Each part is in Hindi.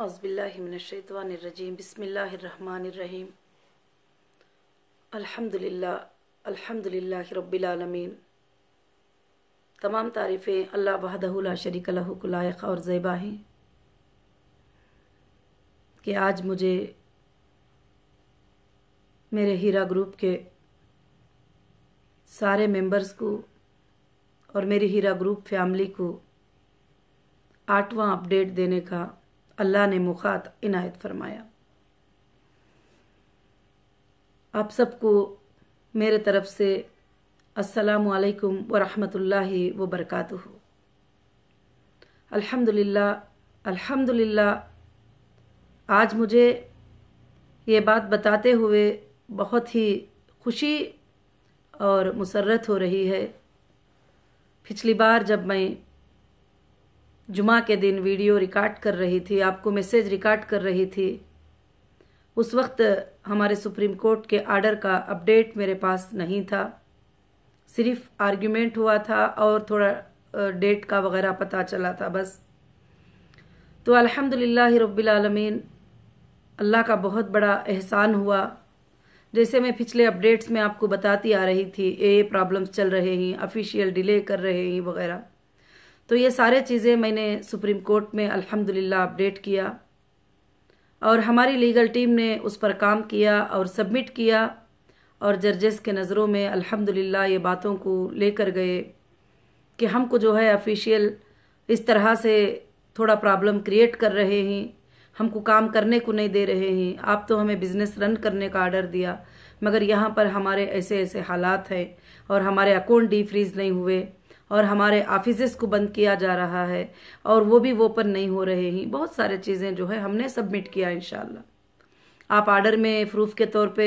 अज़बिल्लिमिनशैतवानरजीम बसमीम अल्हम्दुलिल्लाह अल्हम्दुलिल्लाह तमाम तारीफ़ें अल्लाह बहदहुल्ला शरीक लहुकुलायक और ज़ैबा हैं कि आज मुझे मेरे हीरा ग्रुप के सारे मेंबर्स को और मेरी हीरा ग्रुप फैमिली को आठवां अपडेट देने का अल्लाह ने मुखात इनायत फरमाया आप सबको मेरे तरफ से अस्सलाम वालेकुम व रहमतुल्लाहि व बरकातुहू अल्हम्दुलिल्लाह अल्हम्दुलिल्लाह आज मुझे ये बात बताते हुए बहुत ही खुशी और मुसरत हो रही है पिछली बार जब मैं जुमा के दिन वीडियो रिकॉर्ड कर रही थी आपको मैसेज रिकॉर्ड कर रही थी उस वक्त हमारे सुप्रीम कोर्ट के आर्डर का अपडेट मेरे पास नहीं था सिर्फ आर्ग्यूमेंट हुआ था और थोड़ा डेट का वगैरह पता चला था बस तो अल्हम्दुलिल्लाह रब्बिल आलमीन अल्लाह का बहुत बड़ा एहसान हुआ जैसे मैं पिछले अपडेट्स में आपको बताती आ रही थी ये प्रॉब्लम्स चल रहे हैं ऑफिशियल डिले कर रहे हैं वगैरह तो ये सारे चीज़ें मैंने सुप्रीम कोर्ट में अल्हम्दुलिल्लाह अपडेट किया और हमारी लीगल टीम ने उस पर काम किया और सबमिट किया और जजेस के नज़रों में अल्हम्दुलिल्लाह ये बातों को लेकर गए कि हमको जो है ऑफिशियल इस तरह से थोड़ा प्रॉब्लम क्रिएट कर रहे हैं हमको काम करने को नहीं दे रहे हैं आप तो हमें बिज़नेस रन करने का आर्डर दिया मगर यहाँ पर हमारे ऐसे ऐसे हालात हैं और हमारे अकाउंट डी फ्रीज नहीं हुए और हमारे ऑफिस को बंद किया जा रहा है और वो भी वो पर नहीं हो रहे हैं बहुत सारे चीज़ें जो है हमने सबमिट किया इनशाला आप आर्डर में प्रूफ के तौर पे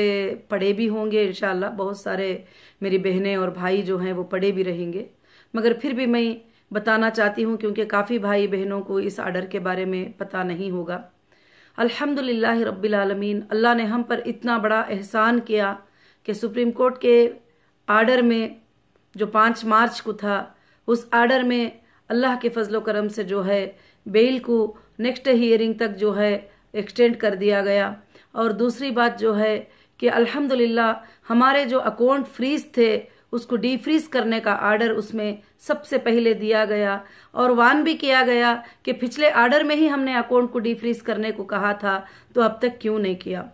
पढ़े भी होंगे इनशाला बहुत सारे मेरी बहनें और भाई जो हैं वो पढ़े भी रहेंगे मगर फिर भी मैं बताना चाहती हूँ क्योंकि काफ़ी भाई बहनों को इस आर्डर के बारे में पता नहीं होगा अल्हम्दुलिल्लाह ला आलमीन अल्लाह ने हम पर इतना बड़ा एहसान किया कि सुप्रीम कोर्ट के आर्डर में जो पाँच मार्च को था उस आर्डर में अल्लाह के फजलो करम से जो है बेल को नेक्स्ट हियरिंग तक जो है एक्सटेंड कर दिया गया और दूसरी बात जो है कि अल्हम्दुलिल्लाह हमारे जो अकाउंट फ्रीज थे उसको डीफ्रीज करने का आर्डर उसमें सबसे पहले दिया गया और वान भी किया गया कि पिछले आर्डर में ही हमने अकाउंट को डीफ्रीज करने को कहा था तो अब तक क्यों नहीं किया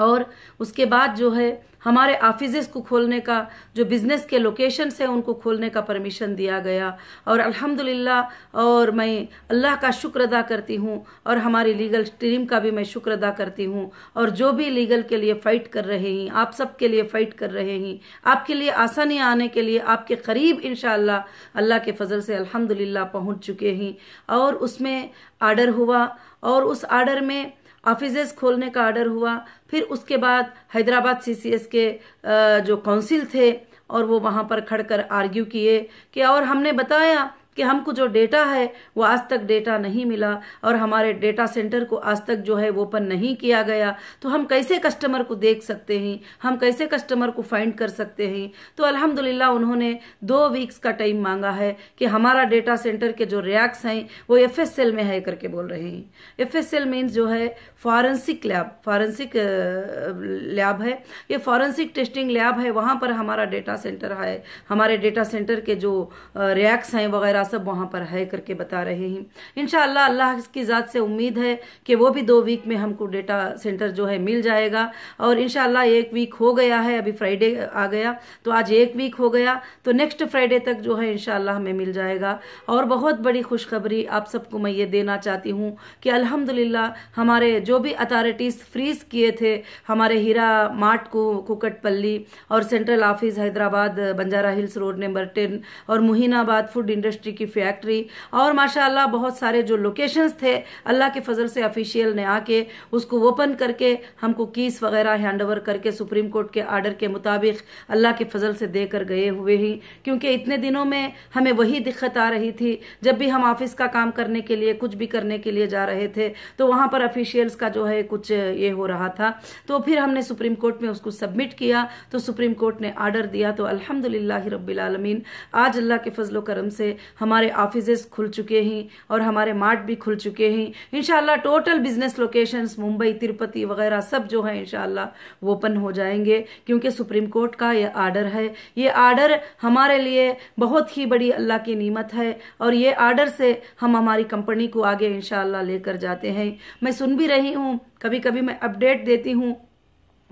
और उसके बाद जो है हमारे ऑफिस को खोलने का जो बिजनेस के लोकेशन है उनको खोलने का परमिशन दिया गया और अल्हम्दुलिल्लाह और मैं अल्लाह का शुक्र अदा करती हूँ और हमारी लीगल टीम का भी मैं शुक्र अदा करती हूँ और जो भी लीगल के लिए फ़ाइट कर रहे हैं आप सब के लिए फ़ाइट कर रहे हैं आपके लिए आसानी आने के लिए आपके करीब इन अल्लाह के फजल से अलहमदिल्ला पहुँच चुके हैं और उसमें आर्डर हुआ और उस आर्डर में ऑफिसेज खोलने का आर्डर हुआ फिर उसके बाद हैदराबाद सीसीएस के जो काउंसिल थे और वो वहाँ पर खड़कर आर्ग्यू किए कि और हमने बताया कि हमको जो डेटा है वो आज तक डेटा नहीं मिला और हमारे डेटा सेंटर को आज तक जो है वो ओपन नहीं किया गया तो हम कैसे कस्टमर को देख सकते हैं हम कैसे कस्टमर को फाइंड कर सकते हैं तो अल्हम्दुलिल्लाह उन्होंने दो वीक्स का टाइम मांगा है कि हमारा डेटा सेंटर के जो रियाक्स हैं वो एफ में है करके बोल रहे हैं एफ एस मीन्स जो है फॉरेंसिक लैब फॉरेंसिक लैब है ये फॉरेंसिक टेस्टिंग लैब है वहाँ पर हमारा डेटा सेंटर है हमारे डेटा सेंटर के जो रियाक्स हैं वगैरह सब वहाँ पर है करके बता रहे हैं इनशाला अल्लाह की ज़ात से उम्मीद है कि वो भी दो वीक में हमको डेटा सेंटर जो है मिल जाएगा और इनशाला एक वीक हो गया है अभी फ्राइडे आ गया तो आज एक वीक हो गया तो नेक्स्ट फ्राइडे तक जो है इनशाला हमें मिल जाएगा और बहुत बड़ी खुशखबरी आप सबको मैं ये देना चाहती हूँ कि अल्हम्दुलिल्लाह हमारे जो भी अथॉरिटीज़ फ्रीज किए थे हमारे हीरा मार्ट को कुकटपल्ली और central office Hyderabad Banjara hills road number ten और मुहिनाबाद फूड इंडस्ट्री की फैक्ट्री और माशाल्लाह बहुत सारे जो लोकेशंस थे अल्लाह के फजल से ऑफिशियल ने आके उसको ओपन करके हमको कीस वगैरह हैंड ओवर करके सुप्रीम कोर्ट के आर्डर के मुताबिक अल्लाह के फजल से देकर गए हुए ही क्योंकि इतने दिनों में हमें वही दिक्कत आ रही थी जब भी हम ऑफिस का काम करने के लिए कुछ भी करने के लिए जा रहे थे तो वहां पर ऑफिशियल्स का जो है कुछ ये हो रहा था तो फिर हमने सुप्रीम कोर्ट में उसको सबमिट किया तो सुप्रीम कोर्ट ने आर्डर दिया तो अल्हम्दुलिल्लाह रब्बिल आलमीन आज अल्लाह के फजलो करम से हम हमारे ऑफिस खुल चुके हैं और हमारे मार्ट भी खुल चुके हैं इनशाला total business locations Mumbai Tirupati वगैरह सब जो है इनशाला ओपन हो जाएंगे क्योंकि सुप्रीम कोर्ट का ये आर्डर है ये आर्डर हमारे लिए बहुत ही बड़ी अल्लाह की नीमत है और ये आर्डर से हम हमारी कंपनी को आगे इनशाला लेकर जाते हैं मैं सुन भी रही हूँ कभी कभी मैं अपडेट देती हूँ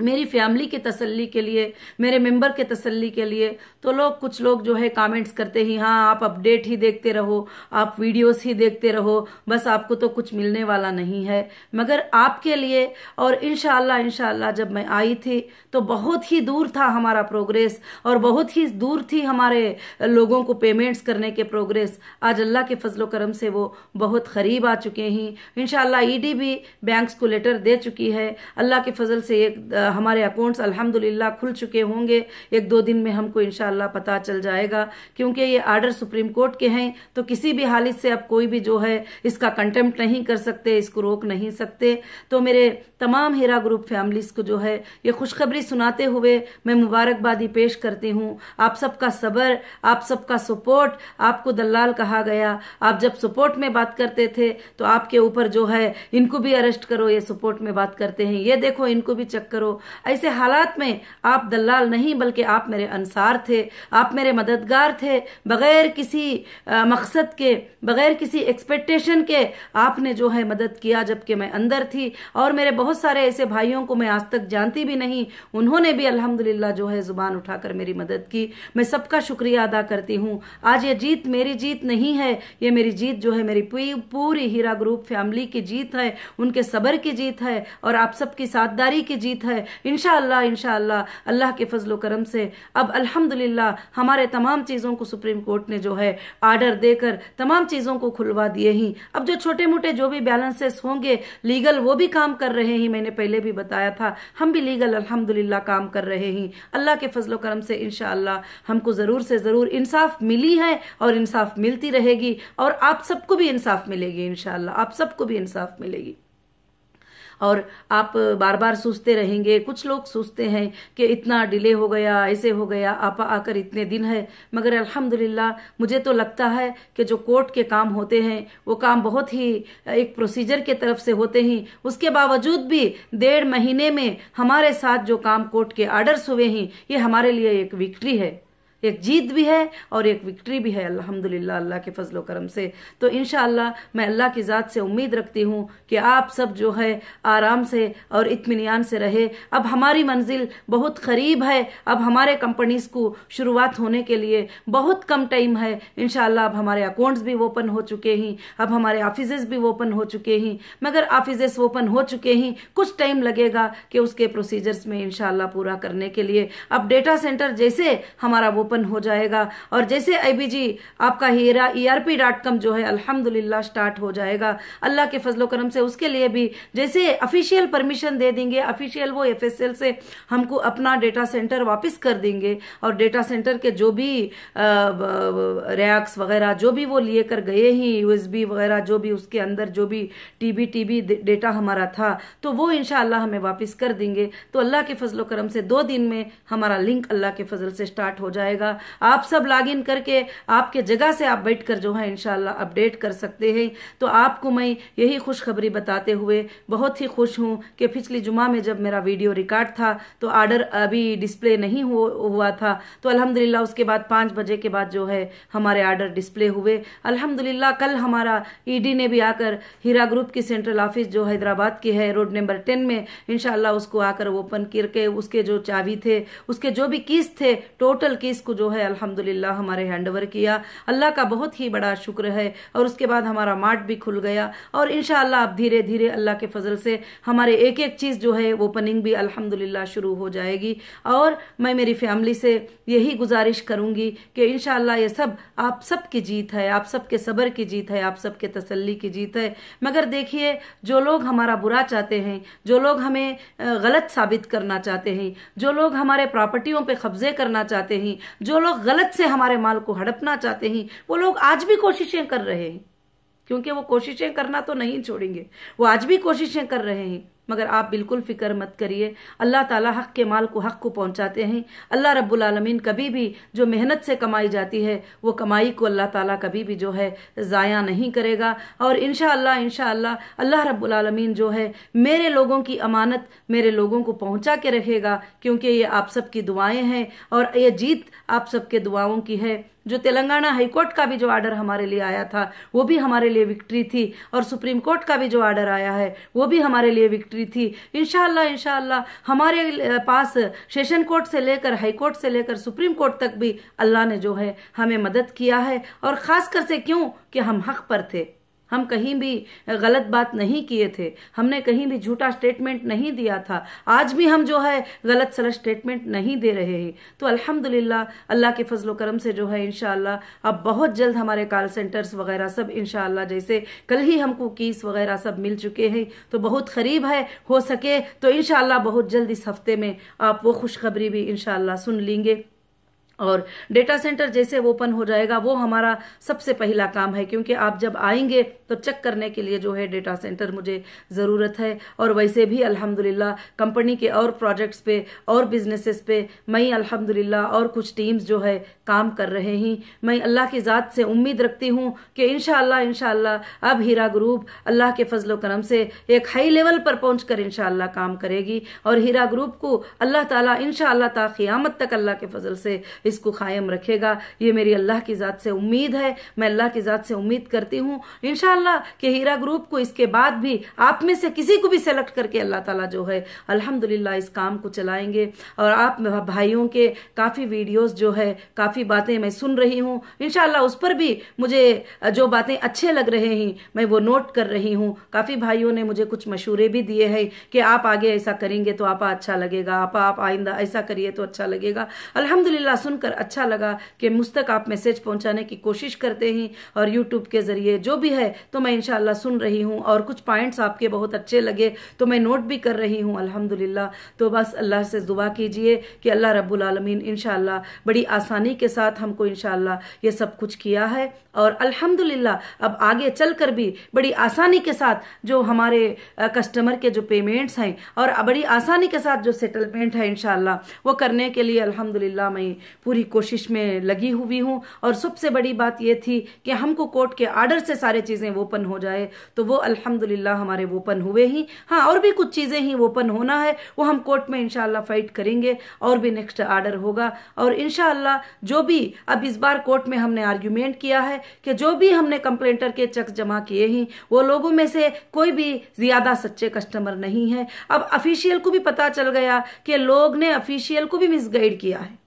मेरी फैमिली के तसल्ली के लिए मेरे मेंबर के तसल्ली के लिए तो लोग कुछ लोग जो है कमेंट्स करते ही हाँ आप अपडेट ही देखते रहो आप वीडियोस ही देखते रहो बस आपको तो कुछ मिलने वाला नहीं है मगर आपके लिए और इनशाला इनशाला जब मैं आई थी तो बहुत ही दूर था हमारा प्रोग्रेस और बहुत ही दूर थी हमारे लोगों को पेमेंट्स करने के प्रोग्रेस आज अल्लाह के फजलो करम से वो बहुत करीब आ चुके हैं इनशाला ईडी भी बैंक को लेटर दे चुकी है अल्लाह के फजल से एक हमारे अकाउंट्स अल्हम्दुलिल्लाह खुल चुके होंगे एक दो दिन में हमको इनशाला पता चल जाएगा क्योंकि ये आर्डर सुप्रीम कोर्ट के हैं तो किसी भी हालत से अब कोई भी जो है इसका कंटेम्प्ट नहीं कर सकते इसको रोक नहीं सकते तो मेरे तमाम हीरा ग्रुप फैमिलीज को जो है ये खुशखबरी सुनाते हुए मैं मुबारकबादी पेश करती हूँ आप सबका सब्र आप सबका सपोर्ट आपको दलाल कहा गया आप जब सपोर्ट में बात करते थे तो आपके ऊपर जो है इनको भी अरेस्ट करो ये सपोर्ट में बात करते हैं ये देखो इनको भी चेक करो ऐसे हालात में आप दलाल नहीं बल्कि आप मेरे अनसार थे आप मेरे मददगार थे बगैर किसी मकसद के बगैर किसी एक्सपेक्टेशन के आपने जो है मदद किया जबकि मैं अंदर थी और मेरे बहुत सारे ऐसे भाइयों को मैं आज तक जानती भी नहीं उन्होंने भी अल्हम्दुलिल्लाह जो है ज़ुबान उठाकर मेरी मदद की मैं सबका शुक्रिया अदा करती हूँ आज ये जीत मेरी जीत नहीं है ये मेरी जीत जो है मेरी पूरी हीरा ग्रुप फैमिली की जीत है उनके सबर की जीत है और आप सबकी साथदारी की जीत है इनशाला इनशाला इन अल्लाह के फजलो करम से अब अल्हम्दुलिल्लाह हमारे तमाम चीज़ों को सुप्रीम कोर्ट ने जो है आर्डर देकर तमाम चीज़ों को खुलवा दिए ही अब जो छोटे मोटे जो भी बैलेंसेस होंगे लीगल वो भी काम कर रहे हैं मैंने पहले भी बताया था हम भी लीगल अल्हम्दुलिल्लाह काम कर रहे हैं अल्लाह के फजलो करम से इन हमको ज़रूर से ज़रूर इंसाफ मिली है और इंसाफ मिलती रहेगी और आप सबको भी इंसाफ मिलेगी इन आप सबको भी इंसाफ मिलेगी और आप बार बार सोचते रहेंगे कुछ लोग सोचते हैं कि इतना डिले हो गया ऐसे हो गया आप आकर इतने दिन है मगर अल्हम्दुलिल्लाह मुझे तो लगता है कि जो कोर्ट के काम होते हैं वो काम बहुत ही एक प्रोसीजर के तरफ से होते ही उसके बावजूद भी डेढ़ महीने में हमारे साथ जो काम कोर्ट के आर्डर्स हुए हैं ये हमारे लिए एक विक्ट्री है एक जीत भी है और एक विक्ट्री भी है अल्हम्दुलिल्लाह अल्लाह के फजलो करम से तो इनशाला मैं अल्लाह की ज़ात से उम्मीद रखती हूँ कि आप सब जो है आराम से और इतमान से रहे अब हमारी मंजिल बहुत करीब है अब हमारे कंपनीज को शुरुआत होने के लिए बहुत कम टाइम है इनशाला अब हमारे अकाउंट्स भी ओपन हो चुके हैं अब हमारे ऑफिस भी ओपन हो चुके हैं मगर ऑफिस ओपन हो चुके हैं कुछ टाइम लगेगा कि उसके प्रोसीजर्स में इनशाला पूरा करने के लिए अब डेटा सेंटर जैसे हमारा वो ओपन हो जाएगा और जैसे आईबीजी आपका हेरा ईआरपी डॉट कॉम जो है अल्हम्दुलिल्लाह स्टार्ट हो जाएगा अल्लाह के फजलो करम से उसके लिए भी जैसे अफिशियल परमिशन दे देंगे अफिशियल वो एफ से हमको अपना डेटा सेंटर वापस कर देंगे और डेटा सेंटर के जो भी रैक्स वगैरह जो भी वो लिए कर गए ही बी वगैरह जो भी उसके अंदर जो भी टीबी टीबी डेटा हमारा था तो वो इनशाला हमें वापस कर देंगे तो अल्लाह के फजलो करम से दो दिन में हमारा लिंक अल्लाह के फजल से स्टार्ट हो जाएगा जाएगा आप सब लॉग इन करके आपके जगह से आप बैठकर जो है इनशाला अपडेट कर सकते हैं तो आपको मैं यही खुशखबरी बताते हुए बहुत ही खुश हूँ कि पिछली जुमा में जब मेरा वीडियो रिकॉर्ड था तो आर्डर अभी डिस्प्ले नहीं हुआ था तो अलहमदिल्ला उसके बाद पाँच बजे के बाद जो है हमारे आर्डर डिस्प्ले हुए अलहमदिल्ला कल हमारा ईडी e ने भी आकर हीरा ग्रुप की सेंट्रल ऑफिस जो हैदराबाद की है रोड नंबर टेन में इनशाला उसको आकर ओपन करके उसके जो चाबी थे उसके जो भी किस थे टोटल किस को उसको जो है अल्हम्दुलिल्लाह हमारे हैंडओवर किया अल्लाह का बहुत ही बड़ा शुक्र है और उसके बाद हमारा मार्ट भी खुल गया और इन अब धीरे धीरे अल्लाह के फजल से हमारे एक एक चीज़ जो है ओपनिंग भी अल्हम्दुलिल्लाह शुरू हो जाएगी और मैं मेरी फैमिली से यही गुजारिश करूंगी कि इन ये सब आप सब की जीत है आप सब के सबर की जीत है आप सब के की जीत है मगर देखिए जो लोग हमारा बुरा चाहते हैं जो लोग हमें गलत साबित करना चाहते हैं जो लोग हमारे प्रॉपर्टियों पे कब्जे करना चाहते हैं जो लोग गलत से हमारे माल को हड़पना चाहते हैं वो लोग आज भी कोशिशें कर रहे हैं क्योंकि वो कोशिशें करना तो नहीं छोड़ेंगे वो आज भी कोशिशें कर रहे हैं मगर आप बिल्कुल फिक्र मत करिए अल्लाह ताला हक के माल को हक को पहुंचाते हैं अल्लाह रब्बुल आलमीन कभी भी जो मेहनत से कमाई जाती है वो कमाई को अल्लाह ताला कभी भी जो है ज़ाया नहीं करेगा और इन शह अल्लाह रब्बुल आलमीन जो है मेरे लोगों की अमानत मेरे लोगों को पहुंचा के रखेगा क्योंकि ये आप सबकी दुआएं हैं और ये जीत आप सबके दुआओं की है जो तेलंगाना हाईकोर्ट का भी जो आर्डर हमारे लिए आया था वो भी हमारे लिए विक्ट्री थी और सुप्रीम कोर्ट का भी जो आर्डर आया है वो भी हमारे लिए विक्ट्री थी इनशाला इनशाला हमारे पास सेशन कोर्ट से लेकर हाईकोर्ट से लेकर सुप्रीम कोर्ट तक भी अल्लाह ने जो है हमें मदद किया है और खास कर से क्यों कि हम हक पर थे हम कहीं भी गलत बात नहीं किए थे हमने कहीं भी झूठा स्टेटमेंट नहीं दिया था आज भी हम जो है गलत सलत स्टेटमेंट नहीं दे रहे हैं तो अल्हम्दुलिल्लाह अल्लाह के फजलो करम से जो है इनशाला अब बहुत जल्द हमारे कॉल सेंटर्स वगैरह सब इनशाला जैसे कल ही हमको कीस वगैरह सब मिल चुके हैं तो बहुत करीब है हो सके तो इनशाला बहुत जल्द इस हफ्ते में आप वो खुशखबरी भी इनशाला सुन लेंगे और डेटा सेंटर जैसे ओपन हो जाएगा वो हमारा सबसे पहला काम है क्योंकि आप जब आएंगे तो चेक करने के लिए जो है डेटा सेंटर मुझे ज़रूरत है और वैसे भी अल्हम्दुलिल्लाह कंपनी के और प्रोजेक्ट्स पे और बिजनेसेस पे मैं अल्हम्दुलिल्लाह और कुछ टीम्स जो है काम कर रहे हैं मैं अल्लाह की ज़ात से उम्मीद रखती हूँ कि इन इनशाला अब हीरा ग्रुप अल्लाह के फजलो करम से एक हाई लेवल पर पहुँच कर काम करेगी और हीरा ग्रुप को अल्लाह तला इन शाह तक अल्लाह के फजल से इसको कायम रखेगा ये मेरी अल्लाह की ज़ात से उम्मीद है मैं अल्लाह की ज़ात से उम्मीद करती हूँ इन कि हीरा ग्रुप को इसके बाद भी आप में से किसी को भी सेलेक्ट करके अल्लाह ताला जो है अल्हम्दुलिल्लाह इस काम को चलाएंगे और आप भाइयों के काफ़ी वीडियोज़ जो है काफ़ी बातें मैं सुन रही हूँ इन उस पर भी मुझे जो बातें अच्छे लग रहे हैं मैं वो नोट कर रही हूँ काफ़ी भाइयों ने मुझे कुछ मशूरे भी दिए हैं कि आप आगे ऐसा करेंगे तो आपा अच्छा लगेगा आपा आप आइंदा ऐसा करिए तो अच्छा लगेगा अलहमदिल्ला सुन सुनकर अच्छा लगा कि मुझ तक आप मैसेज पहुंचाने की कोशिश करते हैं और यूट्यूब के ज़रिए जो भी है तो मैं इनशाला सुन रही हूँ और कुछ पॉइंट्स आपके बहुत अच्छे लगे तो मैं नोट भी कर रही हूँ अल्हम्दुलिल्लाह तो बस अल्लाह से दुआ कीजिए कि अल्लाह रबालमीन आलमीन बड़ी आसानी के साथ हमको इन ये सब कुछ किया है और अल्हम्दुलिल्लाह अब आगे कर भी बड़ी आसानी के साथ जो हमारे कस्टमर के जो पेमेंट्स हैं और बड़ी आसानी के साथ जो सेटलमेंट है इनशाला वो करने के लिए अल्हम्दुलिल्लाह मैं पूरी कोशिश में लगी हुई हूँ और सबसे बड़ी बात यह थी कि हमको कोर्ट के आर्डर से सारे चीज़ें ओपन हो जाए तो वो अल्हम्दुलिल्लाह हमारे ओपन हुए ही हाँ और भी कुछ चीज़ें ही ओपन होना है वो हम कोर्ट में इनशाला फाइट करेंगे और भी नेक्स्ट आर्डर होगा और इनशाला जो भी अब इस बार कोर्ट में हमने आर्ग्यूमेंट किया है कि जो भी हमने कंप्लेंटर के चक्स जमा किए हैं वो लोगों में से कोई भी ज़्यादा सच्चे कस्टमर नहीं है अब अफिशियल को भी पता चल गया कि लोग ने अफिशियल को भी मिसगाइड किया है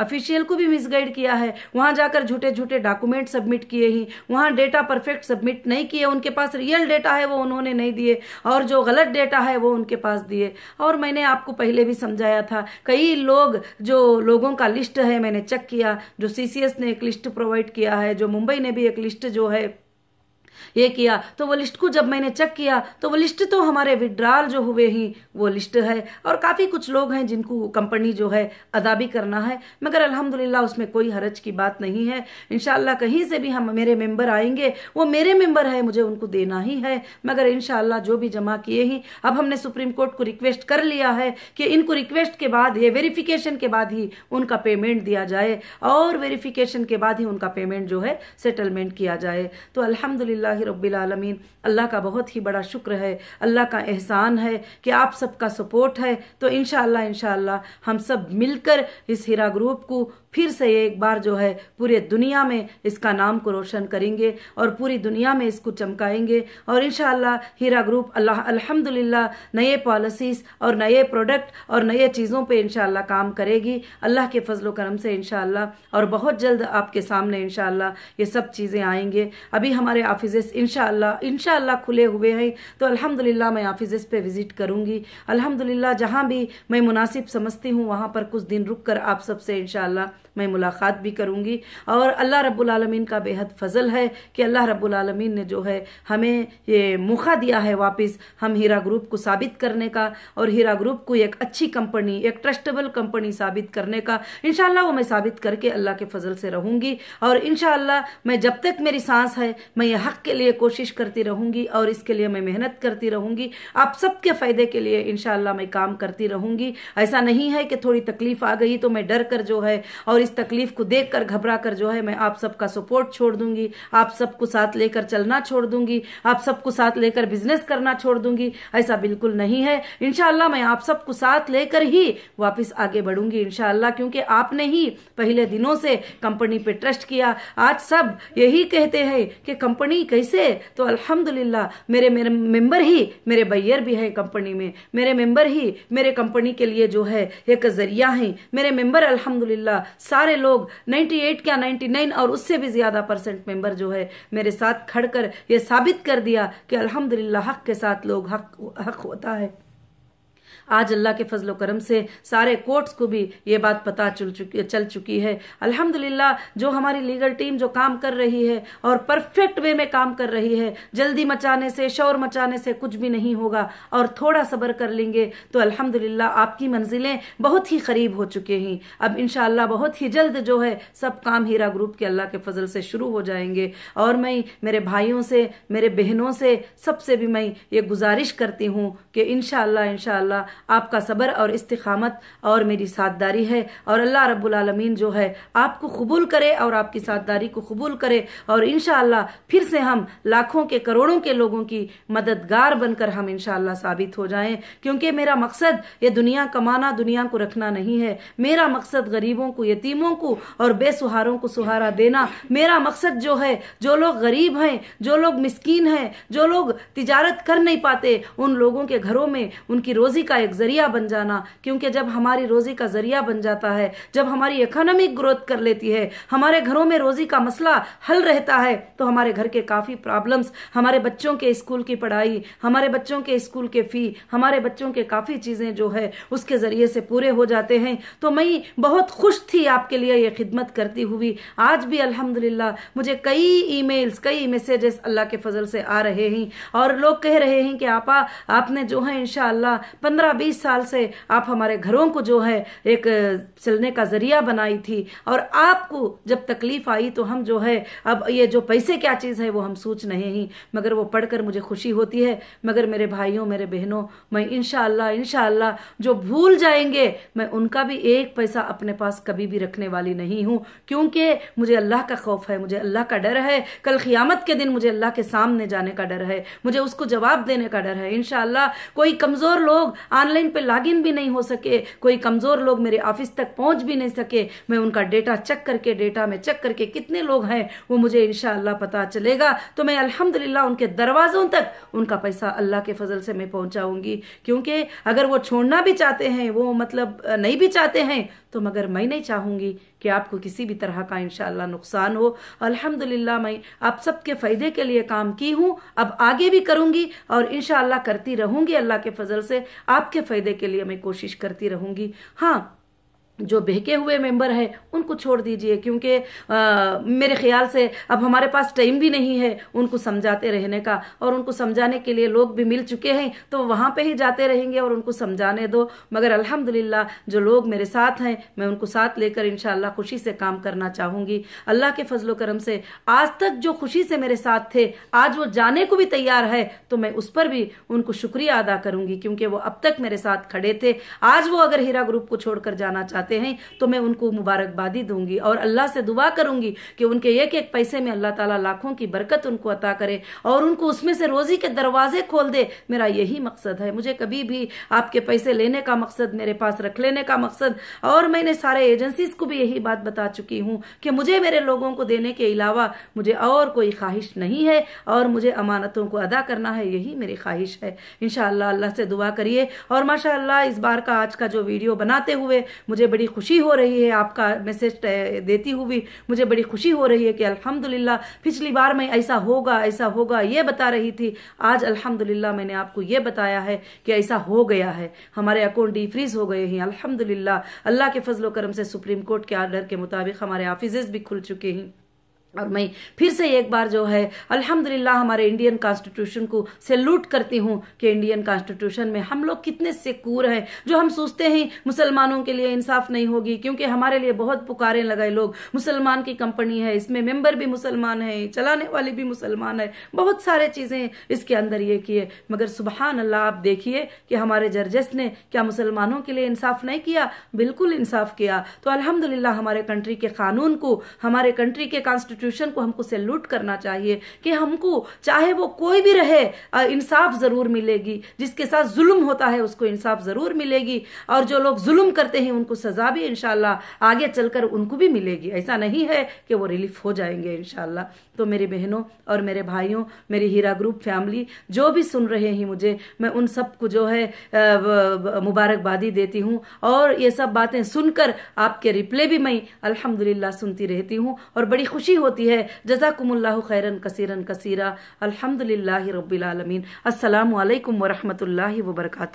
ऑफिशियल को भी मिसगाइड किया है वहाँ जाकर झूठे झूठे डॉक्यूमेंट सबमिट किए ही वहाँ डेटा परफेक्ट सबमिट नहीं किए उनके पास रियल डेटा है वो उन्होंने नहीं दिए और जो गलत डेटा है वो उनके पास दिए और मैंने आपको पहले भी समझाया था कई लोग जो लोगों का लिस्ट है मैंने चेक किया जो सी ने एक लिस्ट प्रोवाइड किया है जो मुंबई ने भी एक लिस्ट जो है ये किया तो वो लिस्ट को जब मैंने चेक किया तो वो लिस्ट तो हमारे विड्रॉल जो हुए ही वो लिस्ट है और काफ़ी कुछ लोग हैं जिनको कंपनी जो है अदा भी करना है मगर अल्हम्दुलिल्लाह उसमें कोई हरज की बात नहीं है इन कहीं से भी हम मेरे मेंबर आएंगे वो मेरे मेंबर है मुझे उनको देना ही है मगर इन जो भी जमा किए ही अब हमने सुप्रीम कोर्ट को रिक्वेस्ट कर लिया है कि इनको रिक्वेस्ट के बाद ये वेरिफिकेशन के बाद ही उनका पेमेंट दिया जाए और वेरिफिकेशन के बाद ही उनका पेमेंट जो है सेटलमेंट किया जाए तो अलहमदुल्ला रबालमीन अल्लाह का बहुत ही बड़ा शुक्र है अल्लाह का एहसान है कि आप सबका सपोर्ट है तो इन शाह हम सब मिलकर इस हीरा ग्रुप को फिर से एक बार जो है पूरे दुनिया में इसका नाम को रोशन करेंगे और पूरी दुनिया में इसको चमकाएंगे और इन हीरा ग्रुप अल्लाह अल्हम्दुलिल्लाह नए पॉलिसीज़ और नए प्रोडक्ट और नए चीज़ों पे इन काम करेगी अल्लाह के फजल करम से इन और बहुत जल्द आपके सामने इन ये सब चीज़ें आएंगे अभी हमारे ऑफिस इन शाह खुले हुए हैं तो अल्हम्दुलिल्लाह मैं ऑफिस पर विज़िट करूँगी अलहमदिल्ला जहाँ भी मैं मुनासिब समझती हूँ वहाँ पर कुछ दिन रुक कर आप सबसे इन मैं मुलाकात भी करूँगी और अल्लाह रब्लमीन का बेहद फजल है कि अल्लाह रब्लमीन ने जो है हमें ये मौका दिया है वापस हम हीरा ग्रुप को साबित करने का और हीरा ग्रुप को एक अच्छी कंपनी एक ट्रस्टेबल कंपनी साबित करने का इन वो मैं साबित करके अल्लाह के फजल से रहूँगी और इन मैं जब तक मेरी सांस है मैं ये हक के लिए कोशिश करती रहूँगी और इसके लिए मैं मेहनत करती रहूँगी आप सबके फ़ायदे के लिए इन मैं काम करती रहूँगी ऐसा नहीं है कि थोड़ी तकलीफ आ गई तो मैं डर कर जो है और इस तकलीफ को देख कर घबरा कर जो है मैं आप सबका सपोर्ट छोड़ दूंगी आप सबको साथ लेकर चलना छोड़ दूंगी आप सबको साथ लेकर बिजनेस करना छोड़ दूंगी ऐसा बिल्कुल नहीं है इनशाला मैं आप सबको साथ लेकर ही वापिस आगे बढ़ूंगी इनशाला क्योंकि आपने ही पहले दिनों से कंपनी पे ट्रस्ट किया आज सब यही कहते हैं कि कंपनी कैसे तो अल्हम्दुलिल्लाह मेरे मेरे मेंबर ही मेरे बैयर भी है कंपनी में मेरे मेंबर ही मेरे कंपनी के लिए जो है एक जरिया है मेरे मेंबर अल्हम्दुलिल्लाह सारे लोग 98 क्या 99 और उससे भी ज़्यादा परसेंट मेंबर जो है मेरे साथ खड़कर ये साबित कर दिया कि अल्हम्दुलिल्लाह हक के साथ लोग हक हक होता है आज अल्लाह के फजलो करम से सारे कोर्ट्स को भी ये बात पता चल चुकी चल चुकी है अल्हम्दुलिल्लाह जो हमारी लीगल टीम जो काम कर रही है और परफेक्ट वे में काम कर रही है जल्दी मचाने से शोर मचाने से कुछ भी नहीं होगा और थोड़ा सब्र कर लेंगे तो अलहमद आपकी मंजिलें बहुत ही करीब हो चुके हैं अब इनशाला बहुत ही जल्द जो है सब काम हीरा ग्रुप के अल्लाह के फजल से शुरू हो जाएंगे और मैं मेरे भाइयों से मेरे बहनों से सबसे भी मैं ये गुजारिश करती हूँ कि इनशाला इनशाला आपका सब्र और इस्तेमत और मेरी साथदारी है और अल्लाह रबालमीन जो है आपको कबूल करे और आपकी साथदारी को कबूल करे और इन फिर से हम लाखों के करोड़ों के लोगों की मददगार बनकर हम इन साबित हो जाएं क्योंकि मेरा मकसद ये दुनिया कमाना दुनिया को रखना नहीं है मेरा मकसद गरीबों को यतीमों को और बेसुहारों को सहारा देना मेरा मकसद जो है जो लोग गरीब हैं जो लोग मिस्कीन हैं जो लोग तिजारत कर नहीं पाते उन लोगों के घरों में उनकी रोजी का एक जरिया बन जाना क्योंकि जब हमारी रोजी का जरिया बन जाता है जब हमारी इकोनॉमिक ग्रोथ कर लेती है हमारे घरों में रोजी का मसला हल रहता है तो हमारे घर के काफ़ी प्रॉब्लम्स हमारे बच्चों के स्कूल की पढ़ाई हमारे बच्चों के स्कूल के फी हमारे बच्चों के काफ़ी चीज़ें जो है उसके ज़रिए से पूरे हो जाते हैं तो मैं बहुत खुश थी आपके लिए ये खिदमत करती हुई आज भी अल्हम्दुलिल्लाह मुझे कई ईमेल्स कई मैसेजेस अल्लाह के फजल से आ रहे हैं और लोग कह रहे हैं कि आपा आपने जो है इनशाला पंद्रह पंद्रह बीस साल से आप हमारे घरों को जो है एक चलने का जरिया बनाई थी और आपको जब तकलीफ आई तो हम जो है अब ये जो पैसे क्या चीज़ है वो हम सोच नहीं ही मगर वो पढ़कर मुझे खुशी होती है मगर मेरे भाइयों मेरे बहनों मैं इनशाला इनशाला जो भूल जाएंगे मैं उनका भी एक पैसा अपने पास कभी भी रखने वाली नहीं हूं क्योंकि मुझे अल्लाह का खौफ है मुझे अल्लाह का डर है कल क्यामत के दिन मुझे अल्लाह के सामने जाने का डर है मुझे उसको जवाब देने का डर है इनशाला कोई कमज़ोर लोग ऑनलाइन पे लॉगिन भी नहीं हो सके कोई कमज़ोर लोग मेरे ऑफिस तक पहुंच भी नहीं सके मैं उनका डेटा चेक करके डेटा में चेक करके कितने लोग हैं वो मुझे इनशाला पता चलेगा तो मैं अल्हम्दुलिल्लाह उनके दरवाजों तक उनका पैसा अल्लाह के फजल से मैं पहुंचाऊंगी क्योंकि अगर वो छोड़ना भी चाहते हैं वो मतलब नहीं भी चाहते हैं तो मगर मैं नहीं चाहूंगी कि आपको किसी भी तरह का इनशाला नुकसान हो अल्हम्दुलिल्लाह मैं आप सबके फ़ायदे के लिए काम की हूँ अब आगे भी करूंगी और इनशाला करती रहूंगी अल्लाह के फजल से आपके फ़ायदे के लिए मैं कोशिश करती रहूंगी हाँ जो बहके हुए मेंबर हैं उनको छोड़ दीजिए क्योंकि मेरे ख्याल से अब हमारे पास टाइम भी नहीं है उनको समझाते रहने का और उनको समझाने के लिए लोग भी मिल चुके हैं तो वहाँ पे ही जाते रहेंगे और उनको समझाने दो मगर अल्हम्दुलिल्लाह जो लोग मेरे साथ हैं मैं उनको साथ लेकर इन खुशी से काम करना चाहूँगी अल्लाह के फजलो करम से आज तक जो खुशी से मेरे साथ थे आज वो जाने को भी तैयार है तो मैं उस पर भी उनको शुक्रिया अदा करूँगी क्योंकि वो अब तक मेरे साथ खड़े थे आज वो अगर हीरा ग्रुप को छोड़कर जाना चाहते चाहते हैं तो मैं उनको मुबारकबादी दूंगी और अल्लाह से दुआ करूंगी कि उनके एक एक पैसे में अल्लाह ताला लाखों की बरकत उनको अता करे और उनको उसमें से रोजी के दरवाजे खोल दे मेरा यही मकसद है मुझे कभी भी आपके पैसे लेने का मकसद मेरे पास रख लेने का मकसद और मैंने सारे एजेंसी को भी यही बात बता चुकी हूँ कि मुझे मेरे लोगों को देने के अलावा मुझे और कोई ख्वाहिश नहीं है और मुझे अमानतों को अदा करना है यही मेरी ख्वाहिश है इन अल्लाह से दुआ करिए और माशा इस बार का आज का जो वीडियो बनाते हुए मुझे बड़ी खुशी हो रही है आपका मैसेज देती हुई मुझे बड़ी खुशी हो रही है कि अल्हम्दुलिल्लाह पिछली बार मैं ऐसा होगा ऐसा होगा ये बता रही थी आज अल्हम्दुलिल्लाह मैंने आपको ये बताया है कि ऐसा हो गया है हमारे अकाउंट डीफ्रीज हो गए हैं अल्हम्दुलिल्लाह अल्लाह के फजलो करम से सुप्रीम कोर्ट के आर्डर के मुताबिक हमारे ऑफिस भी खुल चुके हैं और मैं फिर से एक बार जो है अल्हम्दुलिल्लाह हमारे इंडियन कॉन्स्टिट्यूशन को सैल्यूट करती हूँ कि इंडियन कॉन्स्टिट्यूशन में हम लोग कितने सिक्योर हैं जो हम सोचते हैं मुसलमानों के लिए इंसाफ नहीं होगी क्योंकि हमारे लिए बहुत पुकारे लगाए लोग मुसलमान की कंपनी है इसमें मेंबर भी मुसलमान है चलाने वाले भी मुसलमान है बहुत सारे चीज़ें इसके अंदर ये किए मगर सुबहान अल्लाह आप देखिए कि हमारे जर्जस ने क्या मुसलमानों के लिए इंसाफ नहीं किया बिल्कुल इंसाफ किया तो अलहमदिल्ला हमारे कंट्री के कानून को हमारे कंट्री के कॉन्स्टिट्यूशन इंस्टीट्यूशन को हमको सैल्यूट करना चाहिए कि हमको चाहे वो कोई भी रहे इंसाफ जरूर मिलेगी जिसके साथ जुल्म होता है उसको इंसाफ जरूर मिलेगी और जो लोग जुल्म करते हैं उनको सजा भी इनशाला आगे चलकर उनको भी मिलेगी ऐसा नहीं है कि वो रिलीफ हो जाएंगे इनशाला तो मेरी बहनों और मेरे भाइयों मेरी हीरा ग्रुप फैमिली जो भी सुन रहे हैं मुझे मैं उन सबको जो है मुबारकबादी देती हूँ और ये सब बातें सुनकर आपके रिप्ले भी मैं अल्हम्दुलिल्लाह सुनती रहती हूँ और बड़ी खुशी होती होती है जजाकुमल्ला खैरन कसीरन कसीरा अलहमदिल्ला रबीआलमीन अल्लाम वरहमल वर्का